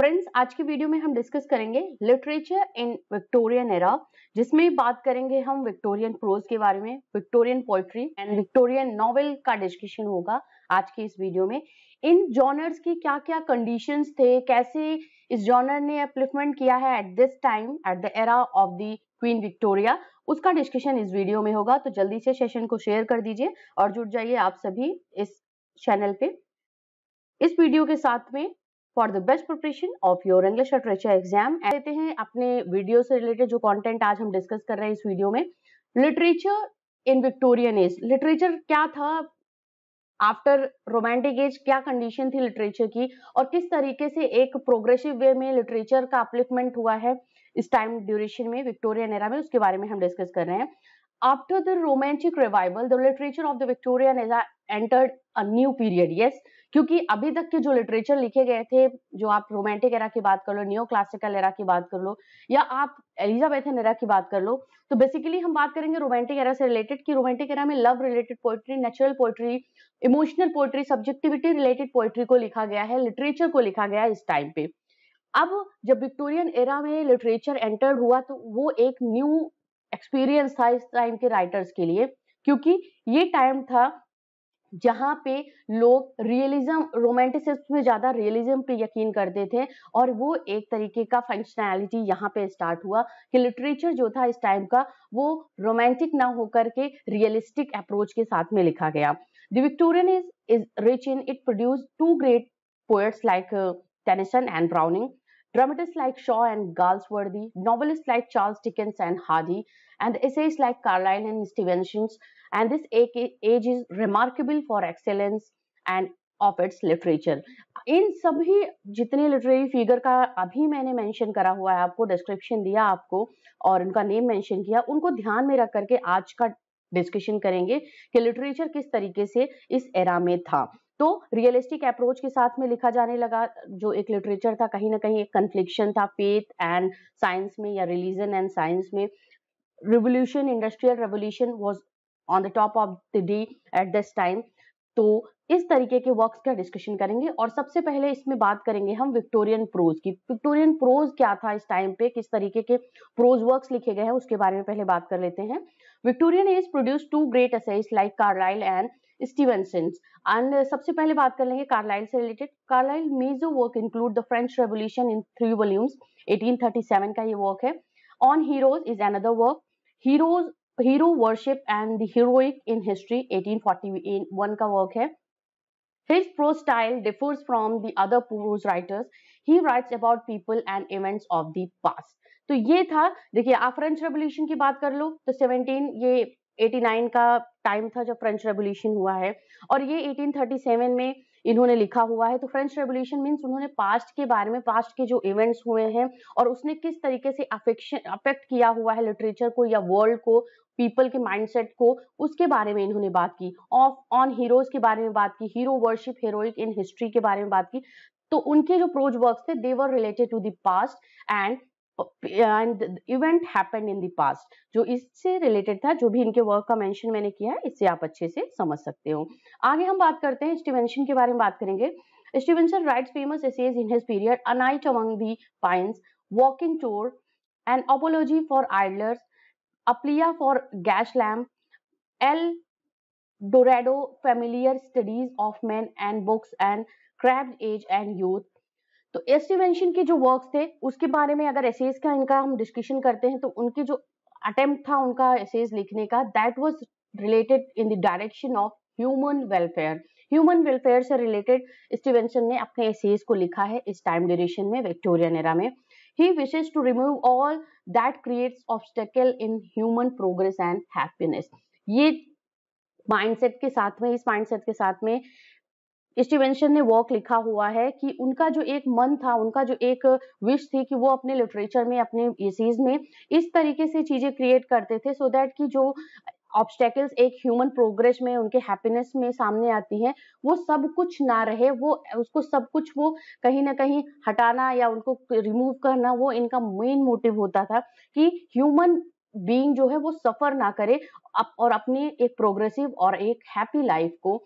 Friends आज की video में हम डिस्कस करेंगे लिटरेचर इन विक्टोरियन एरा जिसमें बात करेंगे हम विक्टोरियन प्रोज के बारे में Victorian poetry and Victorian novel का डिस्कशन होगा आज की इस वीडियो में इन जॉनर्स की क्या क्या कंडीशंस थे कैसे इस जॉनर ने अपलिफ्टमेंट किया है at this time at the era of the Queen Victoria उसका डिस्कशन इस वीडियो में होगा तो जल्दी से सेशन को शेयर कर दीजिए और जुट जाइए आप सभी इस चैनल पे इस वीडियो के साथ में for the best preparation of your English literature exam देते हैं अपने वीडियो से रिलेटेड जो कॉन्टेंट आज हम डिस्कस कर रहे हैं इस वीडियो में literature in Victorian age literature क्या था आफ्टर रोमांटिक एज क्या कंडीशन थी लिटरेचर की और किस तरीके से एक प्रोग्रेसिव वे में लिटरेचर का अपलिफ्टमेंट हुआ है इस टाइम ड्यूरेशन में विक्टोरियन एरा में उसके बारे में हम डिस्कस कर रहे हैं after the romantic revival the literature of the victorian entered a new period yes क्योंकि अभी तक के जो लिटरेचर लिखे गए थे जो आप रोमांटिक एरा की बात कर लो न्यू क्लासिकल एरा की बात कर लो या आप एलिजाबेथन एरा की बात कर लो तो बेसिकली हम बात करेंगे रोमांटिक एरा से रिलेटेड कि रोमांटिक एरा में love related poetry natural poetry emotional poetry subjectivity related poetry को लिखा गया है लिटरेचर को लिखा गया है इस टाइम पे अब जब विक्टोरियन एरा में लिटरेचर एंटर्ड हुआ तो वो एक न्यू एक्सपीरियंस था इस टाइम के राइटर्स के लिए क्योंकि ये टाइम था जहाँ पे लोग रियलिज्म रोमांटिसिज्म में ज़्यादा रियलिज्म पे यकीन करते थे और वो एक तरीके का फंक्शनैलिटी यहाँ पे स्टार्ट हुआ कि लिटरेचर जो था इस टाइम का वो रोमांटिक ना होकर के रियलिस्टिक अप्रोच के साथ में लिखा गया the Victorian is is rich in it produce two great poets like Tennyson and Browning Dramatists like Shaw and Galsworthy, novelists like Charles Dickens and Hardy, and essayists like Carlyle and Stevenson. And this age is remarkable for excellence and of its literature. इन सभी जितने literary figure का अभी मैंने mention करा हुआ है आपको डिस्क्रिप्शन दिया आपको और उनका नेम मेंशन किया उनको ध्यान में रख करके आज का डिस्कशन करेंगे कि लिटरेचर किस तरीके से इस एरा में था तो रियलिस्टिक अप्रोच के साथ में लिखा जाने लगा जो एक लिटरेचर था कहीं ना कहीं एक कन्फ्लिक्शन था फेथ एंड साइंस में या रिलीजन एंड साइंस में revolution industrial revolution was on the top of the day at this time तो इस तरीके के वर्क्स का डिस्कशन करेंगे और सबसे पहले इसमें बात करेंगे हम विक्टोरियन प्रोज की विक्टोरियन प्रोज क्या था इस टाइम पे किस तरीके के प्रोज वर्क्स लिखे गए हैं उसके बारे में पहले बात कर लेते हैं Victorian age produce two great essays like Carlyle and Stevenson and सबसे पहले बात कर लेंगे कार्लाइल से related Carlyle major work include the French revolution in three volumes 1837 का ये वर्क है on heroes is another work heroes hero worship and the heroic in history 1841 का वर्क है His prose style differs from the other prose writers. He writes about people and events of the past. तो ये था देखिए आप French revolution की बात कर लो तो 17 ये 1889 का टाइम था जब फ्रेंच रेवोल्यूशन हुआ है और ये 1837 में इन्होंने लिखा हुआ है तो फ्रेंच रेवोल्यूशन मीन्स उन्होंने पास्ट के बारे में पास्ट के जो इवेंट्स हुए हैं और उसने किस तरीके से अफेक्शन अफेक्ट किया हुआ है लिटरेचर को या वर्ल्ड को पीपल के माइंडसेट को उसके बारे में इन्होंने बात की ऑफ ऑन हीरोज के बारे में बात की hero worship heroic in history के बारे में बात की तो उनके जो प्रोज वर्क थे they were related to the past and and event happened in the past जो इससे रिलेटेड था जो भी इनके वर्क का मेंशन मैंने किया है इससे आप अच्छे से समझ सकते हो आगे हम बात करते हैं स्टीवेंशन के बारे में बात करेंगे Stevenson write famous essays in his period a night among the pines walking tour an apology for idlers a plea for gas lamp El Dorado familiar studies of man and books and crabbed age and youth तो एस सी के जो work थे उसके बारे में अगर एसेज का इनका हम डिस्कशन करते हैं तो उनके जो अटेम्प्ट था उनका एसेज लिखने का that was related in the direction of human welfare human welfare से रिलेटेड स्टीवेंसन ने अपने एसेज को लिखा है इस टाइम ड्यूरेशन में विक्टोरिया नेरा में he wishes to remove all that creates obstacle in human progress and happiness ये माइंडसेट के साथ में इस माइंडसेट के साथ में स्टीवेंशन ने वॉक लिखा हुआ है कि उनका जो एक मन था उनका जो एक विश थी कि वो अपने लिटरेचर में अपने इसीज में इस तरीके से चीज़ें क्रिएट करते थे सो so दैट कि जो ऑब्स्टेकल्स एक ह्यूमन प्रोग्रेस में उनके हैप्पीनेस में सामने आती हैं वो सब कुछ ना रहे वो उसको सब कुछ वो कहीं ना कहीं हटाना या उनको रिमूव करना वो इनका मेन मोटिव होता था कि ह्यूमन बीइंग जो है वो सफ़र ना करे और अपनी एक प्रोग्रेसिव और एक हैप्पी लाइफ को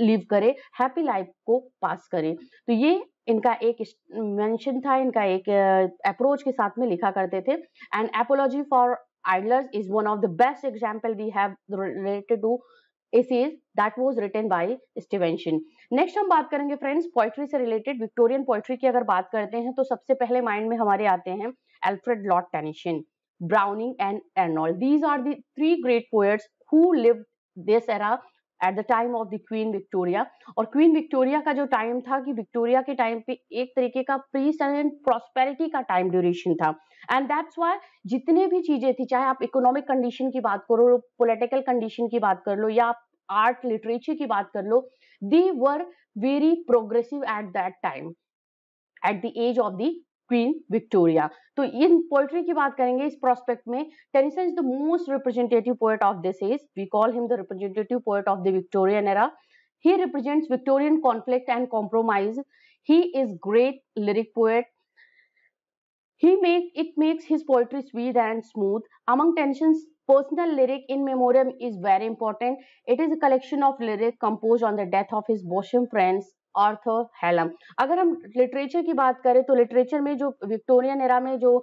लिव करें हैप्पी लाइफ को पास करें तो ये इनका एक मेंशन था इनका एक अप्रोच के साथ में लिखा करते थे and apology for idlers is one of the best example we have related to essays that was written by Stevenson next हम बात करेंगे फ्रेंड्स पोइट्री से रिलेटेड विक्टोरियन पोइट्री की अगर बात करते हैं तो सबसे पहले माइंड में हमारे आते हैं Alfred Lord Tennyson Browning and Arnold these are the three great poets who live this era at the time of the Queen Victoria और क्वीन विक्टोरिया का जो टाइम था कि विक्टोरिया के टाइम पे एक तरीके का पीस एंड प्रॉस्पेरिटी का टाइम ड्यूरेशन था एंड दैट्स वाई जितने भी चीजें थी चाहे आप इकोनॉमिक कंडीशन की बात करो पोलिटिकल कंडीशन की बात कर लो या आप आर्ट लिटरेचर की बात कर लो they were very progressive at that time at the age of the Queen Victoria. So, in poetry, की बात करेंगे इस प्रोस्पेक्ट में Tennyson is the most representative poet of this age we call him the representative poet of the Victorian era He represents Victorian conflict and compromise. He is great lyric poet. He make it makes his poetry sweet and smooth. Among Tennyson's personal lyric in memoriam is very important. It is a collection of lyric composed on the death of his bosom friends Hallam अगर हम literature की बात करें तो literature में जो Victorian era में जो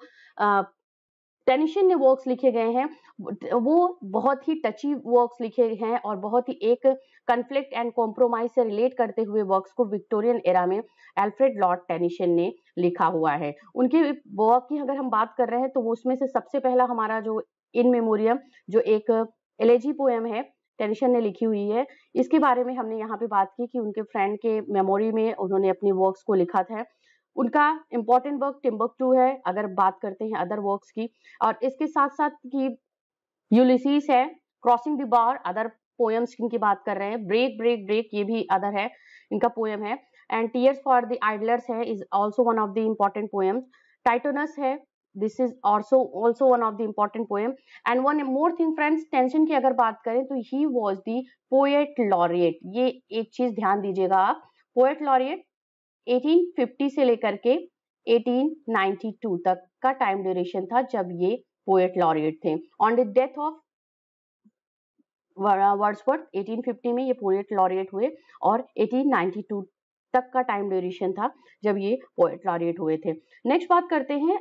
टेनिशन ने वर्क्स लिखे गए हैं वो बहुत ही टची वर्क्स लिखे हैं और बहुत ही एक कंफ्लिक्ट एंड कॉम्प्रोमाइज से रिलेट करते हुए वर्क्स को विक्टोरियन एरा में एल्फ्रेड लॉर्ड टेनिशन ने लिखा हुआ है उनके वर्क की अगर हम बात कर रहे हैं तो उसमें से सबसे पहला हमारा जो इन मेमोरियम जो एक एलेजी पोएम है टेरिशन ने लिखी हुई है इसके बारे में हमने यहाँ पे बात की कि उनके फ्रेंड के मेमोरी में उन्होंने अपने वर्क्स को लिखा था उनका इम्पोर्टेंट वर्क टिम्बक टू है अगर बात करते हैं अदर वर्क्स की और इसके साथ साथ की यूलिसीस है crossing the bar other poems इनकी बात कर रहे हैं ब्रेक ब्रेक ब्रेक ये भी अदर है इनका पोएम है and tears for the idlers है is also one of the important poems Tithonus है this is also also one of the important poem and one more thing friends Tennyson की अगर बात करें तो he was the poet laureate ये एक चीज ध्यान दीजिएगा आप पोएट लॉरिएट 1850 से लेकर के 1892 तक का टाइम ड्यूरेशन था जब ये पोएट लॉरिएट थे on the death of Wordsworth 1850 में ये पोएट लॉरिएट हुए और 1892 तक का टाइम ड्यूरेशन था जब ये पोएट लॉरिएट हुए थे नेक्स्ट बात करते हैं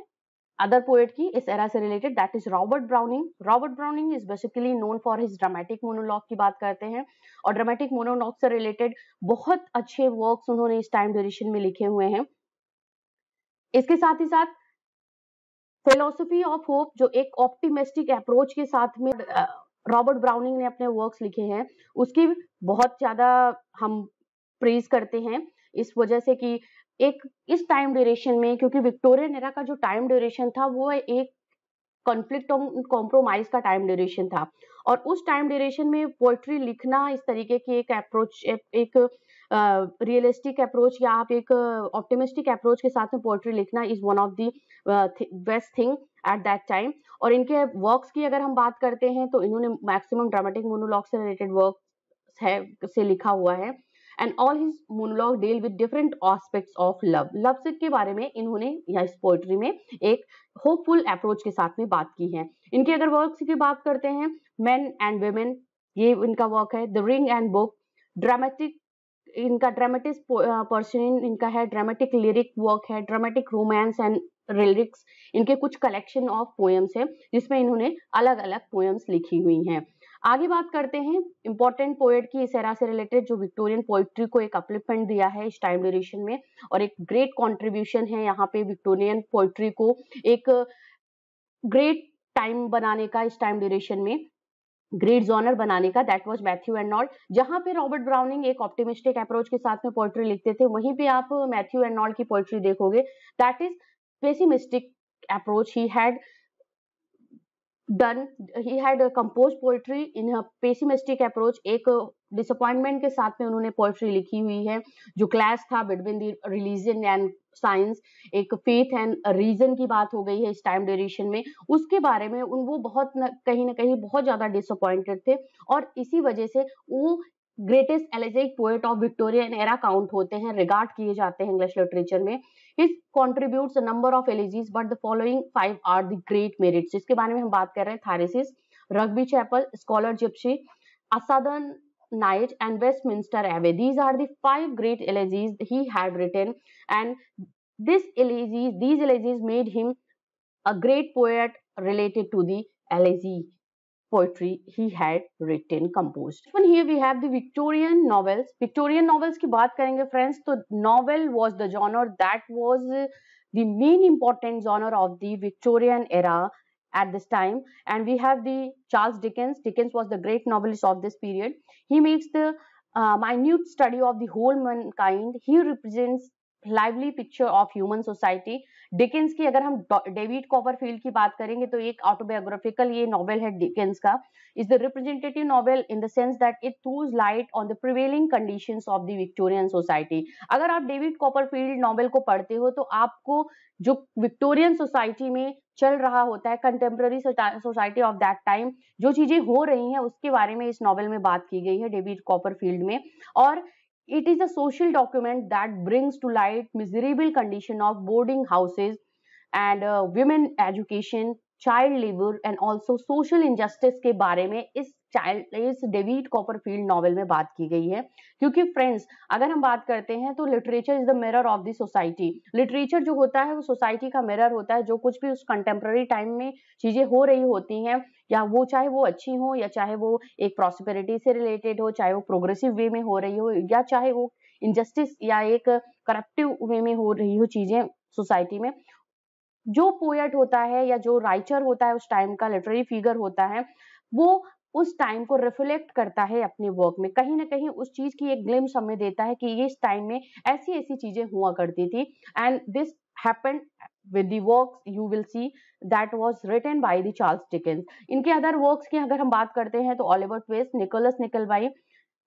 other poet ki is era se related that is robert browning robert browning is basically known for his dramatic monologue की बात करते हैं और dramatic monologue से related बहुत अच्छे works उन्होंने इस time duration में लिखे हुए हैं इसके साथ ही साथ फिलोसफी ऑफ होप जो एक ऑप्टिमिस्टिक अप्रोच के साथ में रॉबर्ट ब्राउनिंग ने अपने वर्क्स लिखे हैं उसकी बहुत ज्यादा हम प्रेज करते हैं इस वजह से कि एक इस टाइम ड्यूरेशन में क्योंकि विक्टोरियन एरा का जो टाइम ड्यूरेशन था वो एक कॉन्फ्लिक्ट कॉम्प्रोमाइज का टाइम ड्यूरेशन था और उस टाइम ड्यूरेशन में पोइट्री लिखना इस तरीके की एक अप्रोच एक रियलिस्टिक अप्रोच या आप एक ऑप्टिमिस्टिक अप्रोच के साथ में पोइट्री लिखना is one of the best thing at that time और इनके वर्क्स की अगर हम बात करते हैं तो इन्होंने मैक्सिमम ड्रामेटिक मोनोलॉग से रिलेटेड वर्क है से लिखा हुआ है and all his monologue deal with different aspects of love love के बारे में इन्होंने या इस पोइट्री में एक होपफुल अप्रोच के साथ में बात की है इनके अगर वर्क की बात करते हैं मैन एंड वेमेन ये इनका वर्क है the ring and book dramatic इनका ड्रामेटिक पर्सन इनका है ड्रामेटिक लिरिक वर्क है ड्रामेटिक रोमांस एंड लिरिक्स इनके कुछ कलेक्शन ऑफ पोएम्स हैं जिसमें इन्होंने अलग अलग पोएम्स लिखी हुई हैं आगे बात करते हैं इंपॉर्टेंट पोएट की इस एरा से रिलेटेड जो विक्टोरियन पोएट्री को एक अपलिफ्टमेंट दिया है इस टाइम ड्यूरेशन में और एक ग्रेट कंट्रीब्यूशन है यहाँ पे विक्टोरियन पोएट्री को एक ग्रेट टाइम बनाने का इस टाइम ड्यूरेशन में ग्रेट जॉनर बनाने का दैट वाज मैथ्यू एर्नॉल्ड जहां पे रॉबर्ट ब्राउनिंग एक ऑप्टिमिस्टिक अप्रोच के साथ में पोइट्री लिखते थे वहीं पे आप मैथ्यू एर्नॉल्ड की पोइट्री देखोगे that is pessimistic approach he had done he had compose poetry in pessimistic approach एक डिसअपॉइंटमेंट के साथ में उन्होंने पोएट्री लिखी हुई है जो क्लास था between the religion and science एक फेथ एंड रीजन की बात हो गई है इस टाइम ड्यूरेशन में उसके बारे में उन वो बहुत कहीं ना कहीं बहुत ज्यादा डिसअपॉइंटेड थे और इसी वजह से वो greatest elegiac poet of Victorian era count होते हैं रिगार्ड किए जाते हैं इंग्लिश लिटरेचर में his contribute number of elegies but the following five are the great merits इसके बारे में हम बात कर रहे हैं Thyrsis Rugby Chapel scholar gipsy a southern night and Westminster Abbey these are the great elegies he had written and this elegies these elegies made him a great poet related to the elegy poetry he had written, composed. From here we have the Victorian novels. Victorian novels की बात करेंगे friends, तो novel was the genre that was uh, the main important genre of the Victorian era at this time and we have the Charles Dickens. Dickens was the great novelist of this period. He makes the uh, minute study of the whole mankind. He represents lively picture of human society Dickens की अगर हम David Copperfield की बात करेंगे तो एक autobiographical ये novel है डिकेंस का is the representative novel in the sense that it throws light on the prevailing conditions of the Victorian society अगर आप डेविड कॉपरफील्ड नॉवेल को पढ़ते हो तो आपको जो विक्टोरियन सोसाइटी में चल रहा होता है contemporary society of that time जो चीज़ें हो रही हैं उसके बारे में इस नॉवल में बात की गई है डेविड कॉपरफील्ड में और It is a social document that brings to light miserable condition of boarding houses and uh, women education, child labor and also social injustice के बारे में इस चाइल्ड इस डेविड कॉपरफील्ड नॉवेल में बात की गई है क्योंकि फ्रेंड्स अगर हम बात करते हैं तो literature is the mirror of the society literature जो होता है वो सोसाइटी का मिरर होता है जो कुछ भी उस कंटेम्प्रेरी टाइम में चीज़ें हो रही होती हैं या वो चाहे वो अच्छी हो या चाहे वो एक प्रॉस्पेरिटी से रिलेटेड हो चाहे वो प्रोग्रेसिव वे में हो रही हो या चाहे वो इनजस्टिस या एक करप्टिव वे में हो रही हो चीजें सोसाइटी में जो पोएट होता है या जो राइटर होता है उस टाइम का लिटरेरी फिगर होता है वो उस टाइम को रिफ्लेक्ट करता है अपने वर्क में कहीं ना कहीं उस चीज की एक ग्लिम्स हमें देता है कि इस टाइम में ऐसी ऐसी चीजें हुआ करती थी and this happened with the works you will see that was written by the Charles Dickens. inke other works ki agar hum baat karte hain to Oliver Twist, Nicholas Nickleby,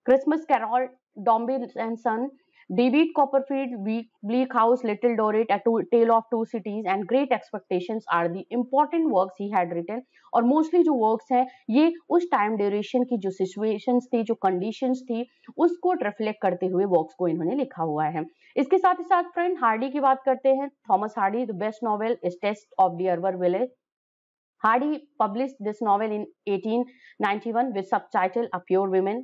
Christmas Carol, Dombey and Son They beat Copperfield, Bleak House, Little Dorrit, A Tale of Two Cities and Great Expectations are the important works he had written. और mostly जो works हैं ये उस time duration की जो situations थी जो conditions थी उसको रिफ्लेक्ट करते हुए वर्क्स को इन्होंने लिखा हुआ है इसके साथ ही साथ फ्रेंड हार्डी की बात करते हैं Thomas Hardy the best novel is Tess of the d'Urbervilles Hardy published this novel in 1891 with subtitle A Pure Women.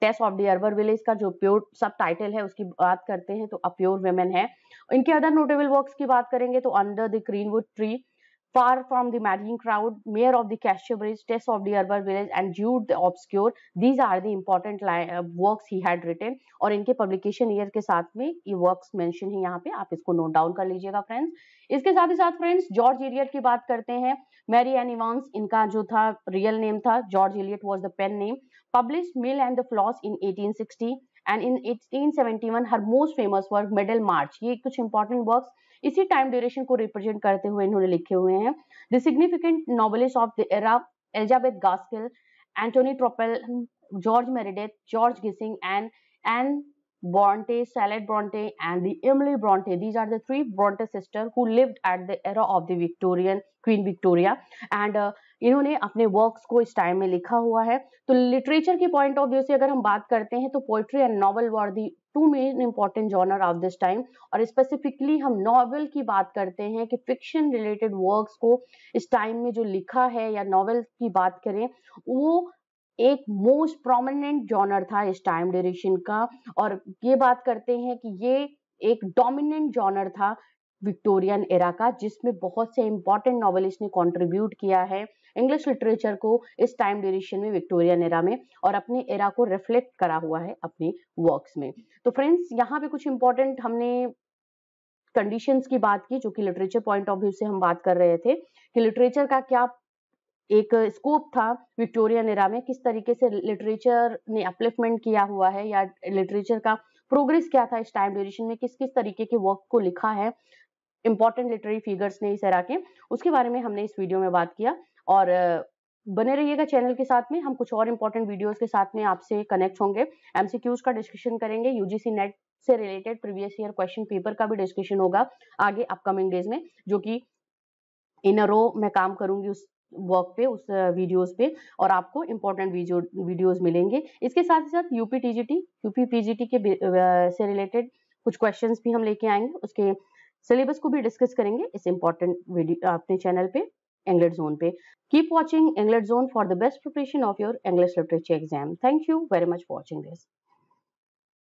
Tess of the d'Urbervilles का जो प्योर सब टाइटल है उसकी बात करते हैं तो अ प्योर वेमेन है इनके अदर नोटेबल वर्क की बात करेंगे तो Under the Greenwood Tree Far from the Madding Crowd Mayor of the cashew bridge test of the urban village and jude the obscure these are the important uh, works he और इनके publication year के साथ में ये work mention है यहाँ पे आप इसको नोट डाउन कर लीजिएगा फ्रेंड्स इसके साथ ही साथ फ्रेंड्स जॉर्ज इलियट की बात करते हैं मैरी एन इवांस इनका जो था रियल नेम था George Eliot was the pen name published Mill and the Floss in 1860 and in 1871 her most famous work Medal March. ये कुछ important works इसी time duration को represent करते हुए The significant novelists of the era Elizabeth Gaskell, Anthony Tropel, George Meredith, George Gissing and Anne Bronte, Charlotte Bronte and the Emily Bronte. These are the three Bronte sisters who lived at the era of the Victorian Queen Victoria and uh, इन्होंने अपने works को इस time में लिखा हुआ है तो literature के पॉइंट ऑफ व्यू से अगर हम बात करते हैं तो poetry and novel were the two main important genre of this time और स्पेसिफिकली हम नॉवल की बात करते हैं कि फिक्शन रिलेटेड वर्क्स को इस टाइम में जो लिखा है या नॉवल की बात करें वो एक मोस्ट प्रोमिनेंट जॉनर था इस टाइम ड्यूरेशन का और ये बात करते हैं कि ये एक डोमिनेंट जॉनर था विक्टोरियन एरा का जिसमें बहुत से इंपॉर्टेंट नॉवलिस्ट ने कंट्रीब्यूट किया है इंग्लिश लिटरेचर को इस टाइम ड्यूरेशन में विक्टोरियन एरा में और अपने एरा को रिफ्लेक्ट करा हुआ है अपने वर्क्स में तो फ्रेंड्स यहाँ पे कुछ इंपॉर्टेंट हमने कंडीशंस की बात की जो कि लिटरेचर पॉइंट ऑफ व्यू से हम बात कर रहे थे कि लिटरेचर का क्या एक स्कोप था विक्टोरिया नेरा में किस तरीके से लिटरेचर ने अपलिफ्टमेंट किया हुआ है या लिटरेचर का प्रोग्रेस क्या था इस टाइम ड्यूरेशन में किस किस तरीके के वर्क को लिखा है इंपॉर्टेंट लिटरेरी फिगर्स ने इस एरा के उसके बारे में हमने इस वीडियो में बात किया और बने रहिएगा चैनल के साथ में हम कुछ और इंपॉर्टेंट वीडियोस के साथ में आपसे कनेक्ट होंगे एमसीक्यूज का डिस्कशन करेंगे यूजीसी नेट से related previous year question paper का भी डिस्कशन होगा आगे अपकमिंग डेज में जो कि इन अ रो मैं काम करूंगी उस वर्क पे उस वीडियोस पे और आपको इम्पोर्टेंट वीडियोज मिलेंगे इसके साथ ही साथ यूपी टीजीटी यूपी पीजीटी के से रिलेटेड कुछ क्वेश्चंस भी हम लेके आएंगे उसके सिलेबस को भी डिस्कस करेंगे इस इंपॉर्टेंट वीडियो अपने चैनल पे एंग्लेट जोन पे keep watching Anglet Zone for the best preparation of your English literature exam thank you very much watching this